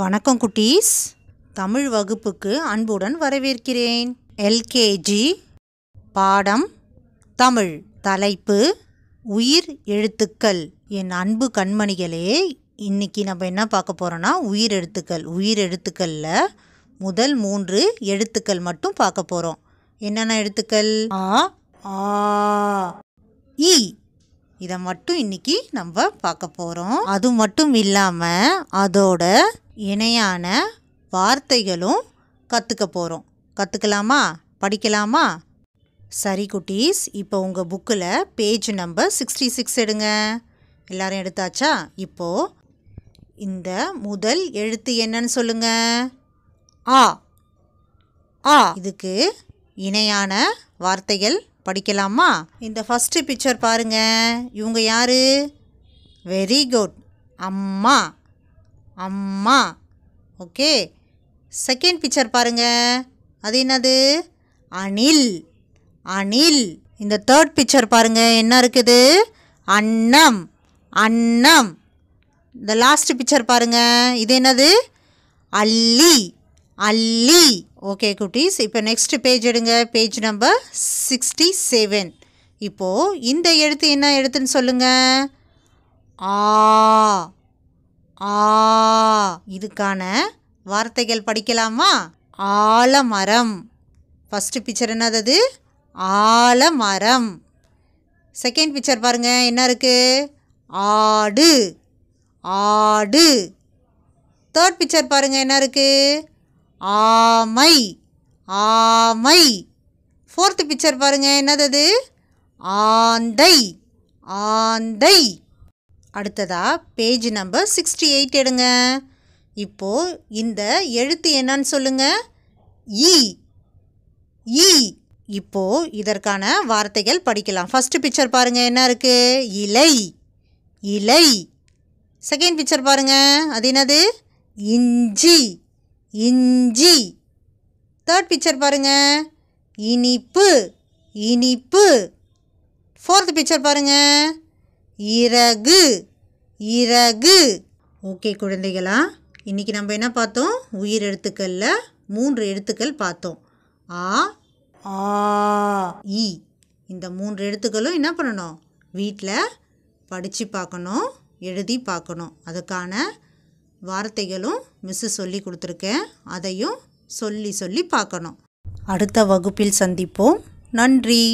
வணக்கம் குட்டீஸ் தமிழ் வகுப்புக்கு அன்புடன் வரவேற்கிறேன் எல்கேஜி பாடம் தமிழ் தலைப்பு உயிர் எழுத்துக்கள் என் அன்பு கண்மணிகளே இன்றைக்கி நம்ம என்ன பார்க்க போகிறோன்னா உயிர் எழுத்துக்கள் உயிர் எழுத்துக்களில் முதல் மூன்று எழுத்துக்கள் மட்டும் பார்க்க போகிறோம் என்னென்ன எழுத்துக்கள் ஆ ஆ இ இதை மட்டும் இன்னைக்கு நம்ம பார்க்க போகிறோம் அது மட்டும் இல்லாமல் அதோட இணையான வார்த்தைகளும் கற்றுக்க போகிறோம் கற்றுக்கலாமா படிக்கலாமா சரி குட்டீஸ் இப்போ உங்கள் புக்கில் பேஜ் நம்பர் சிக்ஸ்டி சிக்ஸ் எடுங்க எல்லாரும் எடுத்தாச்சா இப்போது இந்த முதல் எழுத்து என்னன்னு சொல்லுங்க ஆ ஆ இதுக்கு இணையான வார்த்தைகள் படிக்கலாமா இந்த ஃபஸ்ட்டு பிக்சர் பாருங்கள் இவங்க யார் வெரி குட் அம்மா அம்மா ஓகே செகண்ட் பிக்சர் பாருங்கள் அது என்னது அணில் அணில் இந்த தேர்ட் பிக்சர் பாருங்கள் என்ன இருக்குது அன்னம் அன்னம் இந்த லாஸ்ட் பிக்சர் பாருங்கள் இது என்னது அல்லி அல்லி ஓகே குட்டீஸ் இப்போ நெக்ஸ்ட் பேஜ் எடுங்க பேஜ் நம்பர் சிக்ஸ்டி செவன் இப்போது இந்த எழுத்து என்ன எழுத்துன்னு சொல்லுங்கள் ஆ ஆ இதுக்கான வார்த்தைகள் படிக்கலாமா ஆலமரம் ஃபஸ்ட்டு பிக்சர் என்னது ஆலமரம் செகண்ட் பிக்சர் பாருங்கள் என்ன இருக்குது ஆடு ஆடு தேர்ட் பிக்சர் பாருங்கள் என்ன இருக்குது ஆமை ஆமை ஃபோர்த்து பிக்சர் பாருங்க என்னது அது ஆந்தை ஆந்தை அடுத்ததா பேஜ் நம்பர் சிக்ஸ்டி எயிட் எடுங்க இப்போது இந்த எழுத்து என்னன்னு சொல்லுங்கள் ஈ ஈ இப்போது இதற்கான வார்த்தைகள் படிக்கலாம் ஃபஸ்ட்டு பிக்சர் பாருங்கள் என்ன இருக்குது இலை இலை செகண்ட் பிக்சர் பாருங்கள் அது என்னது இஞ்சி இஞ்சி தேர்ட் பிக்சர் பாருங்க இனிப்பு இனிப்பு ஃபோர்த் பிக்சர் பாருங்க இறகு இறகு ஓகே குழந்தைகளா இன்றைக்கி நம்ம என்ன பார்த்தோம் உயிர் எழுத்துக்களில் மூன்று எழுத்துக்கள் பார்த்தோம் ஆ ஆ இ இந்த மூன்று எழுத்துக்களும் என்ன பண்ணணும் வீட்டில் படித்து பார்க்கணும் எழுதி பார்க்கணும் அதுக்கான வார்த்தைகளும் மிஸ்ஸு சொல்லி கொடுத்துருக்கேன் அதையும் சொல்லி சொல்லி பார்க்கணும் அடுத்த வகுப்பில் சந்திப்போம் நன்றி